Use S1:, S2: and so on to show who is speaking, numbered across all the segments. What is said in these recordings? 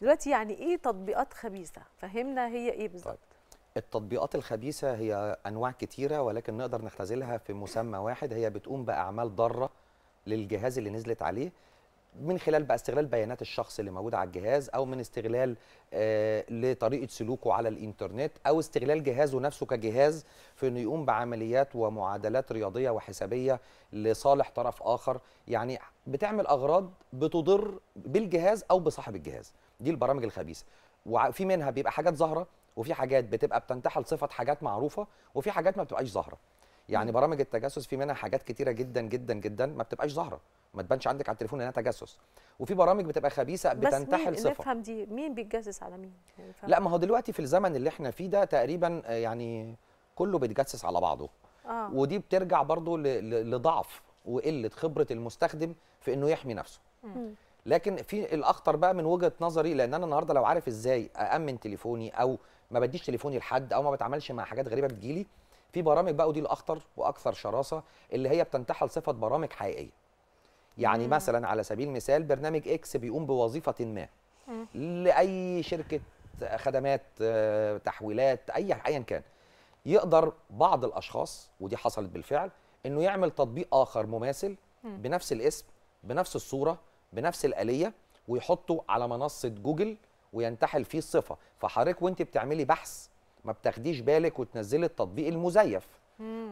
S1: دلوقتي يعني ايه تطبيقات خبيثه فهمنا هي ايه بالظبط طيب. التطبيقات الخبيثه هي انواع كتيره ولكن نقدر نختزلها في مسمى واحد هي بتقوم باعمال ضاره للجهاز اللي نزلت عليه من خلال بقى استغلال بيانات الشخص اللي موجود على الجهاز او من استغلال آه، لطريقه سلوكه على الانترنت او استغلال جهازه نفسه كجهاز في انه يقوم بعمليات ومعادلات رياضيه وحسابيه لصالح طرف اخر يعني بتعمل اغراض بتضر بالجهاز او بصاحب الجهاز دي البرامج الخبيثه وفي منها بيبقى حاجات ظاهره وفي حاجات بتبقى بتنتحل صفه حاجات معروفه وفي حاجات ما بتبقاش ظاهره يعني برامج التجسس في منها حاجات كتيره جدا جدا جدا ما بتبقاش ظاهره ما تبانش عندك على التليفون انها تجسس وفي برامج بتبقى خبيثه بتنتحل بس مين صفه نفهم دي مين بيتجسس على مين يعني لا ما هو دلوقتي في الزمن اللي احنا فيه ده تقريبا آه، يعني كله بيتجسس على بعضه آه. ودي بترجع برضه لضعف وقله خبره المستخدم في انه يحمي نفسه مم. لكن في الاخطر بقى من وجهه نظري لان انا النهارده لو عارف ازاي اامن تليفوني او ما بديش تليفوني لحد او ما بتعاملش مع حاجات غريبه بتجيلي في برامج بقى ودي الاخطر واكثر شراسه اللي هي بتنتحل صفه برامج حقيقيه يعني مم. مثلا على سبيل المثال برنامج اكس بيقوم بوظيفه ما مم. لاي شركه خدمات آه، تحويلات اي ايا كان يقدر بعض الاشخاص ودي حصلت بالفعل انه يعمل تطبيق اخر مماثل بنفس الاسم بنفس الصوره بنفس الاليه ويحطه على منصه جوجل وينتحل فيه الصفه فحضرتك وانت بتعملي بحث ما بتاخديش بالك وتنزلي التطبيق المزيف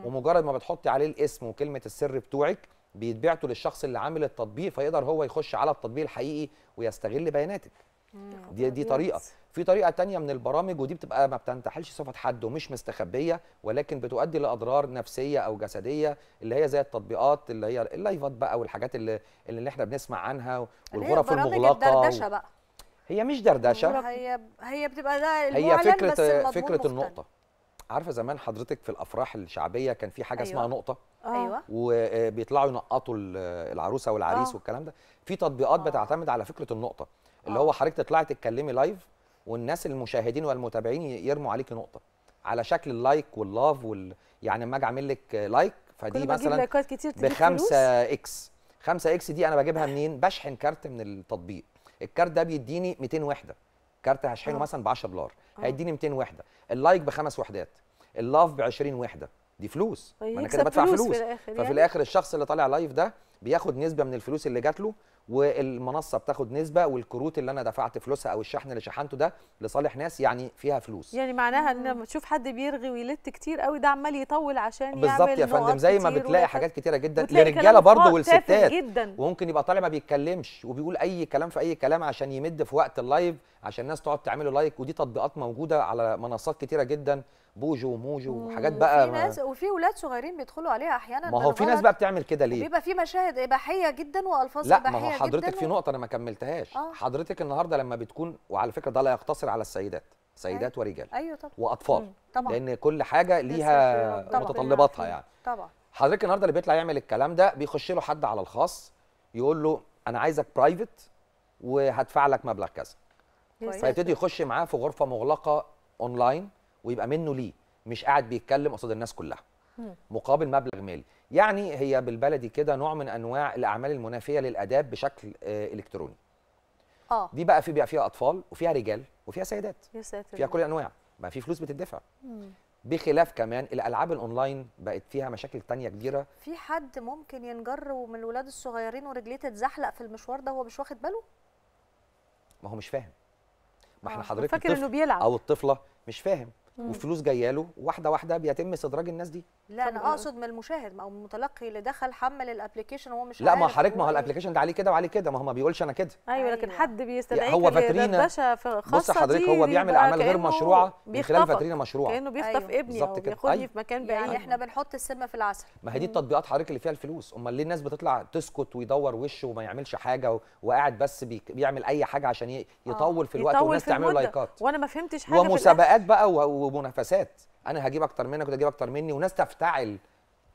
S1: ومجرد ما بتحطي عليه الاسم وكلمه السر بتوعك بيتبعتوا للشخص اللي عامل التطبيق فيقدر هو يخش على التطبيق الحقيقي ويستغل بياناتك دي دي طريقه في طريقه تانية من البرامج ودي بتبقى ما بتنتحلش صفه حد ومش مستخبيه ولكن بتؤدي لاضرار نفسيه او جسديه اللي هي زي التطبيقات اللي هي اللايفات بقى والحاجات اللي اللي احنا بنسمع عنها والغرف المغلقه الدردشه بقى هي مش دردشه هي هي بتبقى ده هي فكره بس فكره مختلف. النقطه عارفه زمان حضرتك في الافراح الشعبيه كان في حاجه أيوة. اسمها نقطه آه. ايوه وبيطلعوا ينقطوا العروسه والعريس أوه. والكلام ده في تطبيقات آه. بتعتمد على فكره النقطه اللي آه. هو حضرتك تطلعي تتكلمي لايف والناس المشاهدين والمتابعين يرموا عليكي نقطه على شكل اللايك واللاف وال يعني اما اجي اعمل لك لايك فدي مثلا ب بخمسة اكس 5 اكس دي انا بجيبها منين بشحن كارت من التطبيق الكارت ده بيديني 200 وحده كارت هشحنه اه. مثلا ب 10 دولار اه. هيديني 200 وحده اللايك بخمس وحدات اللاف ب 20 وحده دي فلوس ما انا طيب، كده بدفع فلوس, فلوس. في ففي يعني؟ الاخر الشخص اللي طالع لايف ده بياخد نسبه من الفلوس اللي جات له والمنصه بتاخد نسبه والكروت اللي انا دفعت فلوسها او الشحن اللي شحنته ده لصالح ناس يعني فيها فلوس يعني معناها ان لما تشوف حد بيرغي ويلت كتير قوي ده عمال يطول عشان يعمل بالظبط يا فندم زي ما بتلاقي حاجات كتيره جدا للرجاله برضه آه، والستات جدا وممكن يبقى طالع ما بيتكلمش وبيقول اي كلام في اي كلام عشان يمد في وقت اللايف عشان الناس تقعد تعمله لايك ودي تطبيقات موجوده على منصات كتيره جدا بوجو وموجو وحاجات بقى وفي ناس وفي ولاد صغيرين بيدخلوا عليها احيانا ما هو في ناس بقى بتعمل كده ليه؟ بيبقى في مشاهد اباحيه جدا والفاظ اباحيه جدا لا ما هو حضرتك في نقطه انا ما كملتهاش آه. حضرتك النهارده لما بتكون وعلى فكره ده لا يقتصر على السيدات سيدات أيوة. ورجال ايوه طبعا واطفال طبعا لان كل حاجه ليها متطلباتها يعني طبعا حضرتك النهارده اللي بيطلع يعمل الكلام ده بيخش له حد على الخاص يقول له انا عايزك برايفت وهدفع لك مبلغ كذا فيبتدي يخش معاه في غرفه مغلقه اونلاين ويبقى منه ليه مش قاعد بيتكلم قصاد الناس كلها مقابل مبلغ مالي يعني هي بالبلدي كده نوع من انواع الاعمال المنافيه للاداب بشكل آه، الكتروني اه دي بقى في بيبقى فيها اطفال وفيها رجال وفيها سيدات يا ساتر فيها كل الانواع بقى في فلوس بتدفع مم. بخلاف كمان الالعاب الاونلاين بقت فيها مشاكل تانية كبيره في حد ممكن ينجر من الولاد الصغيرين ورجليه تتزحلق في المشوار ده هو مش واخد باله ما هو مش فاهم ما احنا آه، حضرتك فاكر انه بيلعب او الطفله مش فاهم والفلوس جايه له واحده واحده بيتم استدراج الناس دي لا انا اقصد من المشاهد او من المتلقي اللي دخل حمل الابلكيشن وهو مش لا ما حضرتك ما هو الابلكيشن ده عليه كده وعليه كده ما هو ما بيقولش انا كده ايوه لكن أيوة. حد بيستدعيك هو فاترينا بص حضرتك هو بيعمل اعمال غير مشروعه من خلال فاترينا مشروعه كانه بيخطف أيوة. ابني بالظبط كده أيوة. في مكان يعني بعيد يعني احنا بنحط السم في العسل ما هي دي التطبيقات حضرتك اللي فيها الفلوس امال ليه الناس بتطلع تسكت ويدور وشه وما يعملش حاجه وقاعد بس بيعمل اي حاجه عشان آه، يطول في الوقت والناس تعمل لايكات وانا ما فهمتش حاجه ومسابقات بقى ومنافسات انا هجيب اكتر منك وده هجيب اكتر مني وناس تفتعل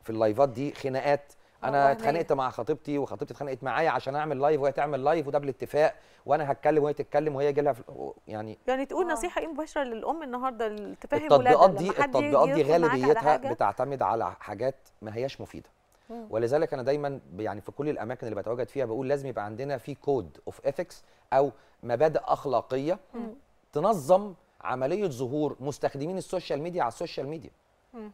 S1: في اللايفات دي خناقات انا اتخانقت مع خطيبتي وخطيبتي اتخانقت معايا عشان اعمل لايف وهي تعمل لايف وده بالاتفاق وانا هتكلم وهي تتكلم وهي جالها يعني يعني تقول أوه. نصيحه ايه مباشره للام النهارده تفهم التطبيقات دي التطبيقات دي غالبيتها بتعتمد على حاجات ما هياش مفيده ولذلك انا دايما يعني في كل الاماكن اللي بتواجد فيها بقول لازم يبقى عندنا في كود اوف ايثكس او مبادئ اخلاقيه تنظم عمليه ظهور مستخدمين السوشيال ميديا على السوشيال ميديا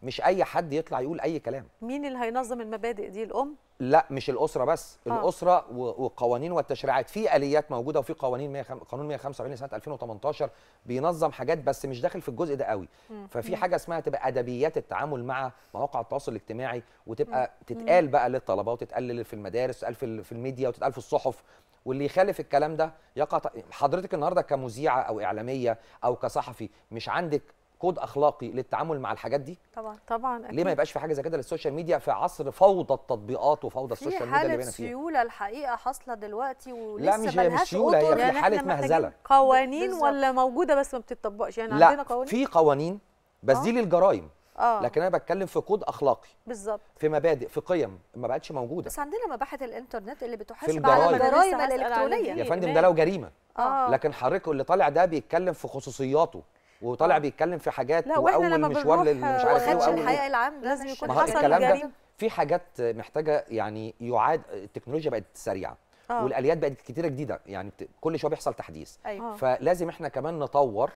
S1: مش اي حد يطلع يقول اي كلام مين اللي هينظم المبادئ دي الام لا مش الاسره بس آه. الاسره والقوانين والتشريعات في اليات موجوده وفي قوانين خم... قانون 145 سنه 2018 بينظم حاجات بس مش داخل في الجزء ده قوي مم. ففي مم. حاجه اسمها تبقى ادبيات التعامل مع مواقع التواصل الاجتماعي وتبقى مم. تتقال بقى للطلبه وتتقال في المدارس وتتقال في الميديا وتتقال في الصحف واللي يخالف الكلام ده يقع حضرتك النهارده كمذيعه او اعلاميه او كصحفي مش عندك كود اخلاقي للتعامل مع الحاجات دي طبعا طبعا أكيد. ليه ما يبقاش في حاجه زي كده للسوشيال ميديا في عصر فوضى التطبيقات وفوضى السوشيال ميديا اللي بينا فيها سيوله الحقيقه حاصله دلوقتي ولسه ما لهاش مش سيوله هي في يعني حاله مهزله قوانين بالزبط. ولا موجوده بس ما بتطبقش يعني لا عندنا قوانين في قوانين بس آه. دي للجرائم آه. لكن انا بتكلم في كود اخلاقي بالظبط في مبادئ في قيم ما بقتش موجوده بس عندنا مباحث الانترنت اللي بتحاسب على الجرائم الالكترونيه يا فندم ده إيه؟ لو جريمه آه. لكن حضرتك اللي طالع ده بيتكلم في خصوصياته وطالع آه. بيتكلم في حاجات لا واول مشوار مش عارف ايه واول الحقيقه العام لازم يكون حصل الكلام ده في حاجات محتاجه يعني يعاد التكنولوجيا بقت سريعه آه. والاليات بقت كتيره جديده يعني كل شويه بيحصل تحديث أيوة. فلازم احنا كمان نطور